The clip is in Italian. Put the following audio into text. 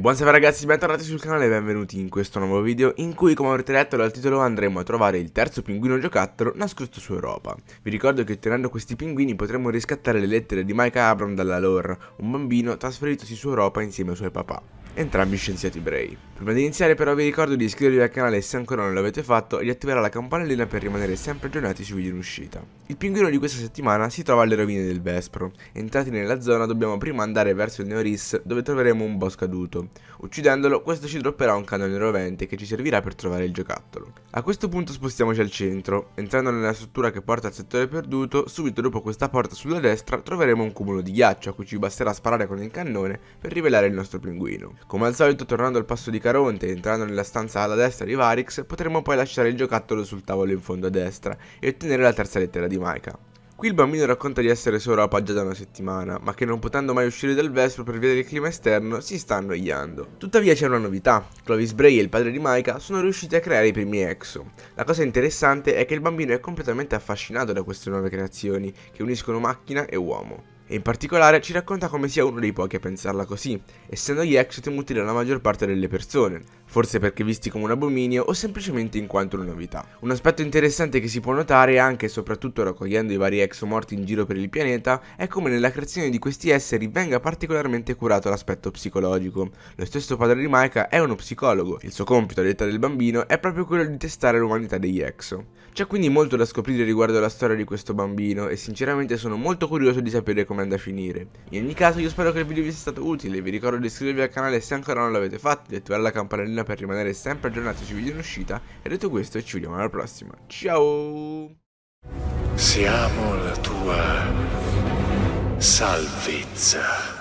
buonasera ragazzi, bentornati sul canale e benvenuti in questo nuovo video in cui come avrete letto dal titolo andremo a trovare il terzo pinguino giocattolo nascosto su Europa. Vi ricordo che ottenendo questi pinguini potremo riscattare le lettere di Micah Abram dalla lore, un bambino trasferitosi su Europa insieme a suoi papà entrambi scienziati ebrei. Prima di iniziare però vi ricordo di iscrivervi al canale se ancora non l'avete fatto e di attivare la campanellina per rimanere sempre aggiornati sui video in uscita. Il pinguino di questa settimana si trova alle rovine del Vespro. Entrati nella zona dobbiamo prima andare verso il Neoris dove troveremo un boss caduto. Uccidendolo questo ci dropperà un cannone rovente che ci servirà per trovare il giocattolo. A questo punto spostiamoci al centro. Entrando nella struttura che porta al settore perduto, subito dopo questa porta sulla destra troveremo un cumulo di ghiaccio a cui ci basterà sparare con il cannone per rivelare il nostro pinguino. Come al solito tornando al passo di Caronte e entrando nella stanza alla destra di Varix, potremo poi lasciare il giocattolo sul tavolo in fondo a destra e ottenere la terza lettera di Maika. Qui il bambino racconta di essere solo a Paggia da una settimana, ma che non potendo mai uscire dal Vespro per vedere il clima esterno si sta annoiando. Tuttavia c'è una novità, Clovis Bray e il padre di Maika sono riusciti a creare i primi Exo. La cosa interessante è che il bambino è completamente affascinato da queste nuove creazioni, che uniscono macchina e uomo e in particolare ci racconta come sia uno dei pochi a pensarla così, essendo gli ex temuti dalla maggior parte delle persone, forse perché visti come un abominio o semplicemente in quanto una novità. Un aspetto interessante che si può notare anche e soprattutto raccogliendo i vari exo morti in giro per il pianeta è come nella creazione di questi esseri venga particolarmente curato l'aspetto psicologico. Lo stesso padre di Maika è uno psicologo, il suo compito a detta del bambino è proprio quello di testare l'umanità degli exo. C'è quindi molto da scoprire riguardo alla storia di questo bambino e sinceramente sono molto curioso di sapere come andrà a finire. In ogni caso io spero che il video vi sia stato utile, vi ricordo di iscrivervi al canale se ancora non l'avete fatto, di attivare la campanella per rimanere sempre aggiornati sui video in uscita e detto questo ci vediamo alla prossima, ciao! Siamo la tua salvezza.